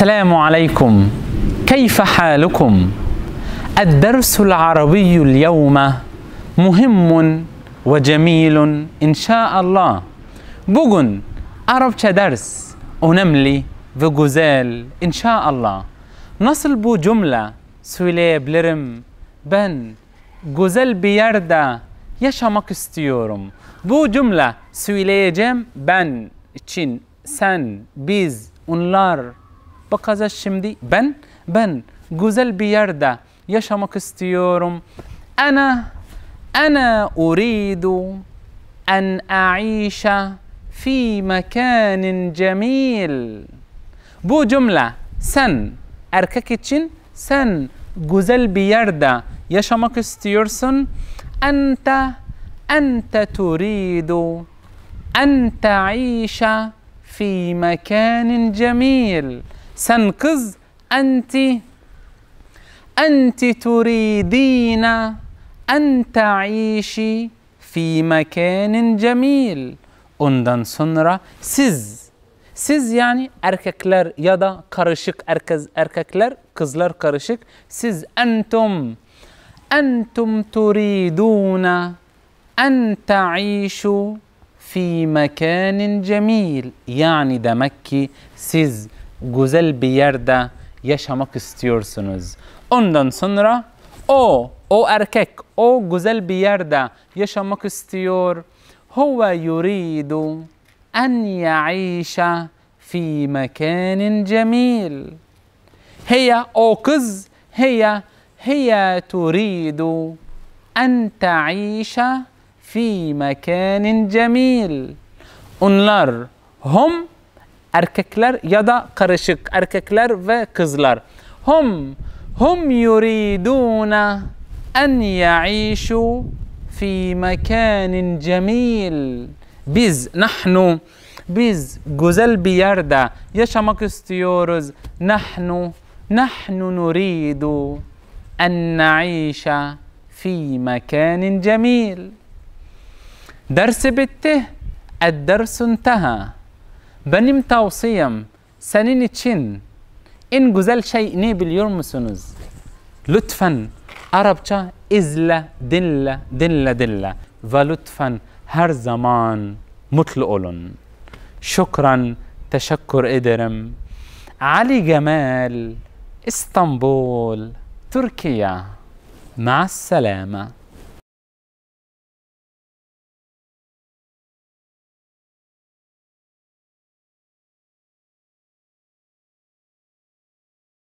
السلام عليكم كيف حالكم الدرس العربي اليوم مهم وجميل ان شاء الله بوغن عرب درس ونملي بجزال ان شاء الله نصل بو جمله سويلي بلرم بن جزال بيردا يشمك استيورم بو جمله سويلي جم بن تشين سن بيز انلار بقزا الشمدي بن بن جوزل بيردا يا شمك استيورم انا انا اريد ان اعيش في مكان جميل بو جملة سن أرككتشن سن جوزل بيردا يا شمك أنت أنت تريد أن تعيش في مكان جميل سنقز أنت أنت تريدين أن تعيشي في مكان جميل أندن سنرا سز سز يعني أركاكلر يدا كارشك أركز أركاكلر كزلر كارشك سز أنتم أنتم تريدون أن تعيشوا في مكان جميل يعني دمكي سز güzel bir yerde yaşamak istiyorsunuz. Ondan sonra o, o erkek, o güzel bir yerde yaşamak istiyor. Huve yuridu en ya'işe fi mekanin cemil. Hiye o kız, hiye, hiye turidu en ta'işe fi mekanin cemil. Onlar, hum erkekler ya da karışık erkekler ve kızlar. Hum hum yuriduna en ya'işu fi mekanin cemil. Biz nahnu biz güzel bir yerde yaşamak istiyoruz. Nahnu nahnu nuridu en na'işa fi mekanin cemil. Dersi bitti. الدرس انتهى Benim tavsiyem senin için en güzel şey ne biliyor musunuz? Lütfen Arapça izle, dinle, dinle, dinle. Ve lütfen her zaman mutlu olun. Şükran, teşekkür ederim. Ali Gemel, İstanbul, Türkiye. مع السلامه